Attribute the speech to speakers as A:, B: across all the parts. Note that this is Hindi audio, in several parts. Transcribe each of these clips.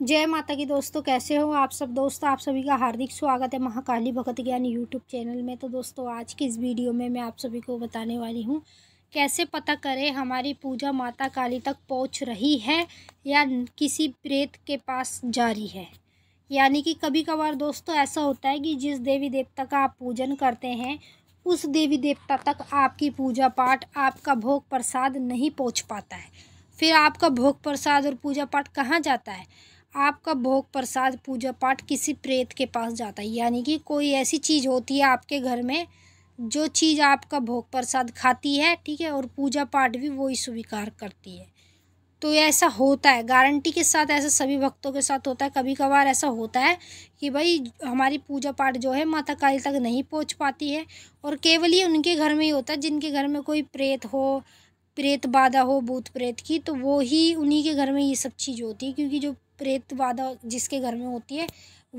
A: जय माता की दोस्तों कैसे हो आप सब दोस्तों आप सभी का हार्दिक स्वागत है महाकाली भगत ज्ञान यूट्यूब चैनल में तो दोस्तों आज की इस वीडियो में मैं आप सभी को बताने वाली हूँ कैसे पता करें हमारी पूजा माता काली तक पहुँच रही है या किसी प्रेत के पास जारी है यानी कि कभी कभार दोस्तों ऐसा होता है कि जिस देवी देवता का आप पूजन करते हैं उस देवी देवता तक आपकी पूजा पाठ आपका भोग प्रसाद नहीं पहुँच पाता है फिर आपका भोग प्रसाद और पूजा पाठ कहाँ जाता है आपका भोग प्रसाद पूजा पाठ किसी प्रेत के पास जाता है यानी कि कोई ऐसी चीज़ होती है आपके घर में जो चीज़ आपका भोग प्रसाद खाती है ठीक है और पूजा पाठ भी वही स्वीकार करती है तो ऐसा होता है गारंटी के साथ ऐसा सभी भक्तों के साथ होता है कभी कभार ऐसा होता है कि भाई हमारी पूजा पाठ जो है माता काली तक नहीं पहुंच पाती है और केवल ये उनके घर में ही होता है जिनके घर में कोई प्रेत हो प्रेत बाधा हो भूत प्रेत की तो वो ही उन्हीं के घर में ये सब चीज़ होती है क्योंकि जो प्रेत बाधा जिसके घर में होती है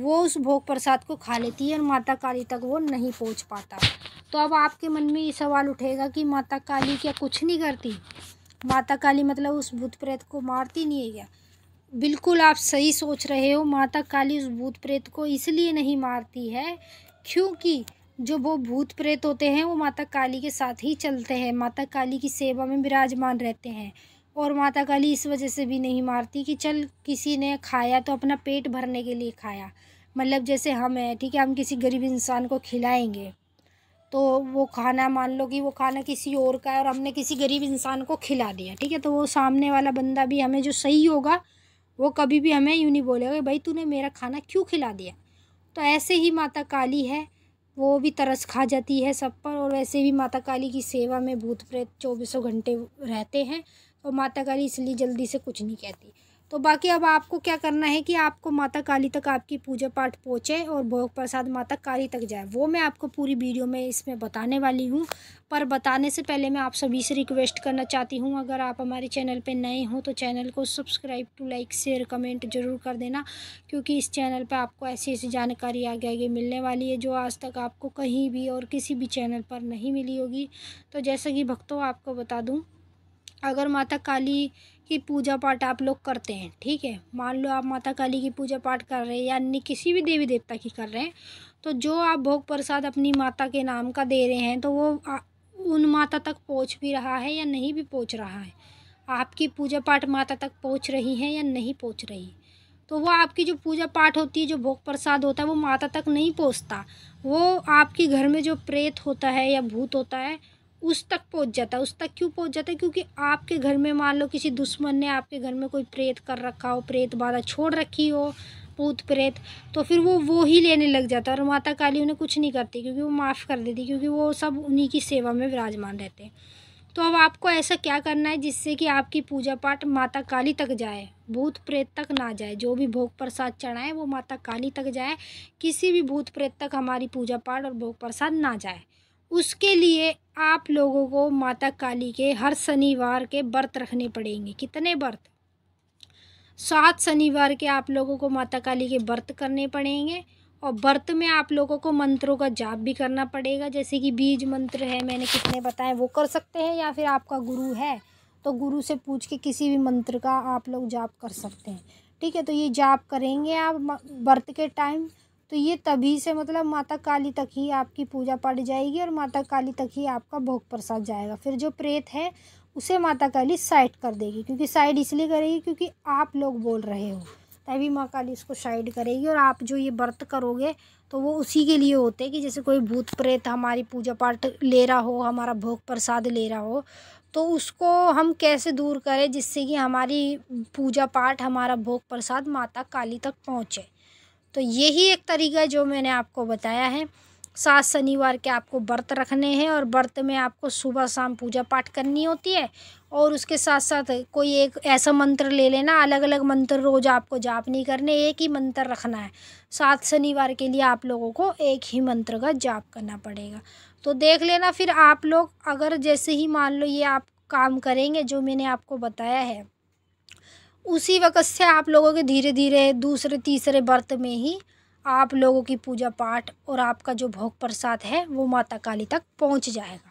A: वो उस भोग प्रसाद को खा लेती है और माता काली तक वो नहीं पहुंच पाता तो अब आपके मन में ये सवाल उठेगा कि माता काली क्या कुछ नहीं करती माता काली मतलब उस भूत प्रेत को मारती नहीं है क्या बिल्कुल आप सही सोच रहे हो माता काली उस भूत प्रेत को इसलिए नहीं मारती है क्योंकि जो वो भूत प्रेत होते हैं वो माता काली के साथ ही चलते हैं माता काली की सेवा में विराजमान रहते हैं और माता काली इस वजह से भी नहीं मारती कि चल किसी ने खाया तो अपना पेट भरने के लिए खाया मतलब जैसे हम हैं ठीक है हम किसी गरीब इंसान को खिलाएंगे तो वो खाना मान लो कि वो खाना किसी और का है और हमने किसी गरीब इंसान को खिला दिया ठीक है तो वो सामने वाला बंदा भी हमें जो सही होगा वो कभी भी हमें यूँ नहीं बोलेगा भाई तूने मेरा खाना क्यों खिला दिया तो ऐसे ही माता काली है वो भी तरस खा जाती है सब पर और वैसे भी माता काली की सेवा में भूत प्रेत चौबीसों घंटे रहते हैं और माता काली इसलिए जल्दी से कुछ नहीं कहती तो बाकी अब आपको क्या करना है कि आपको माता काली तक आपकी पूजा पाठ पहुँचे और भोग प्रसाद माता काली तक जाए वो मैं आपको पूरी वीडियो में इसमें बताने वाली हूँ पर बताने से पहले मैं आप सभी से रिक्वेस्ट करना चाहती हूँ अगर आप हमारे चैनल पे नए हों तो चैनल को subscribe to like share comment जरूर कर देना क्योंकि इस चैनल पर आपको ऐसी ऐसी जानकारी आगे आगे मिलने वाली है जो आज तक आपको कहीं भी और किसी भी चैनल पर नहीं मिली होगी तो जैसा कि भक्तों आपको बता दूँ अगर माता काली की पूजा पाठ आप लोग करते हैं ठीक है मान लो आप माता काली की पूजा पाठ कर रहे हैं या किसी भी देवी देवता की कर रहे हैं तो जो आप भोग प्रसाद अपनी माता के नाम का दे रहे हैं तो वो आ, उन माता तक पहुंच भी रहा है या नहीं भी पहुंच रहा है आपकी पूजा पाठ माता तक पहुंच रही है या नहीं पहुंच रही तो वो आपकी जो पूजा पाठ होती है जो भोग प्रसाद होता है वो माता तक नहीं पहुंचता वो आपके घर में जो प्रेत होता है या भूत होता है उस तक पहुंच जाता है उस तक क्यों पहुंच जाता है क्योंकि आपके घर में मान लो किसी दुश्मन ने आपके घर में कोई प्रेत कर रखा हो प्रेत बाधा छोड़ रखी हो भूत प्रेत तो फिर वो वो ही लेने लग जाता है और माता काली उन्हें कुछ नहीं करती क्योंकि वो माफ़ कर देती क्योंकि वो सब उन्हीं की सेवा में विराजमान रहते हैं तो अब आपको ऐसा क्या करना है जिससे कि आपकी पूजा पाठ माता काली तक जाए भूत प्रेत तक ना जाए जो भी भोग प्रसाद चढ़ाए वो माता काली तक जाए किसी भी भूत प्रेत तक हमारी पूजा पाठ और भोग प्रसाद ना जाए उसके लिए आप लोगों को माता काली के हर शनिवार के व्रत रखने पड़ेंगे कितने व्रत सात शनिवार के आप लोगों को माता काली के व्रत करने पड़ेंगे और व्रत में आप लोगों को मंत्रों का जाप भी करना पड़ेगा जैसे कि बीज मंत्र है मैंने कितने बताए वो कर सकते हैं या फिर आपका गुरु है तो गुरु से पूछ के किसी भी मंत्र का आप लोग जाप कर सकते हैं ठीक है तो ये जाप करेंगे आप व्रत के टाइम तो ये तभी से मतलब माता काली तक ही आपकी पूजा पड़ जाएगी और माता काली तक ही आपका भोग प्रसाद जाएगा फिर जो प्रेत है उसे माता काली साइड कर देगी क्योंकि साइड इसलिए करेगी क्योंकि आप लोग बोल रहे हो तभी माँ काली इसको साइड करेगी और आप जो ये व्रत करोगे तो वो उसी के लिए होते हैं कि जैसे कोई भूत प्रेत हमारी पूजा पाठ ले रहा हो हमारा भोग प्रसाद ले रहा हो तो उसको हम कैसे दूर करें जिससे कि हमारी पूजा पाठ हमारा भोग प्रसाद माता काली तक पहुँचे तो यही एक तरीका जो मैंने आपको बताया है सात शनिवार के आपको व्रत रखने हैं और व्रत में आपको सुबह शाम पूजा पाठ करनी होती है और उसके साथ साथ कोई एक ऐसा मंत्र ले लेना अलग अलग मंत्र रोज़ आपको जाप नहीं करने एक ही मंत्र रखना है सात शनिवार के लिए आप लोगों को एक ही मंत्र का जाप करना पड़ेगा तो देख लेना फिर आप लोग अगर जैसे ही मान लो ये आप काम करेंगे जो मैंने आपको बताया है उसी वक़्त से आप लोगों के धीरे धीरे दूसरे तीसरे व्रत में ही आप लोगों की पूजा पाठ और आपका जो भोग प्रसाद है वो माता काली तक पहुंच जाएगा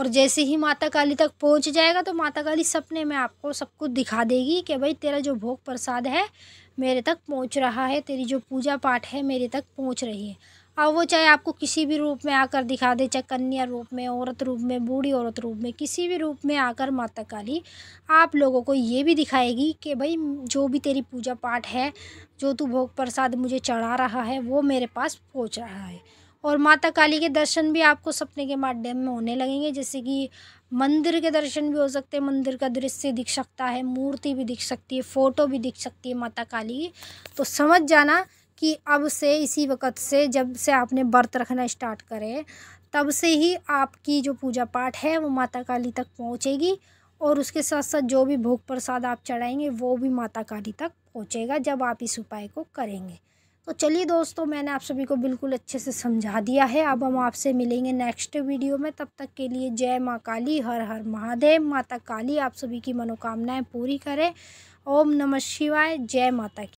A: और जैसे ही माता काली तक पहुंच जाएगा तो माता काली सपने में आपको सब कुछ दिखा देगी कि भाई तेरा जो भोग प्रसाद है मेरे तक पहुंच रहा है तेरी जो पूजा पाठ है मेरे तक पहुंच रही है और वो चाहे आपको किसी भी रूप में आकर दिखा दे चाहे कन्या रूप में औरत रूप में बूढ़ी औरत रूप में किसी भी रूप में आकर माता काली आप लोगों को ये भी दिखाएगी कि भाई जो भी तेरी पूजा पाठ है जो तू भोग प्रसाद मुझे चढ़ा रहा है वो मेरे पास पहुँच रहा है और माता काली के दर्शन भी आपको सपने के माध्यम में होने लगेंगे जैसे कि मंदिर के दर्शन भी हो सकते हैं मंदिर का दृश्य दिख सकता है मूर्ति भी दिख सकती है फ़ोटो भी दिख सकती है माता काली की तो समझ जाना कि अब से इसी वक्त से जब से आपने व्रत रखना स्टार्ट करें तब से ही आपकी जो पूजा पाठ है वो माता काली तक पहुँचेगी और उसके साथ साथ जो भी भोग प्रसाद आप चढ़ाएंगे वो भी माता काली तक पहुँचेगा जब आप इस उपाय को करेंगे तो चलिए दोस्तों मैंने आप सभी को बिल्कुल अच्छे से समझा दिया है अब हम आपसे मिलेंगे नेक्स्ट वीडियो में तब तक के लिए जय माँ काली हर हर महादेव माता काली आप सभी की मनोकामनाएं पूरी करें ओम नमः शिवाय जय माता की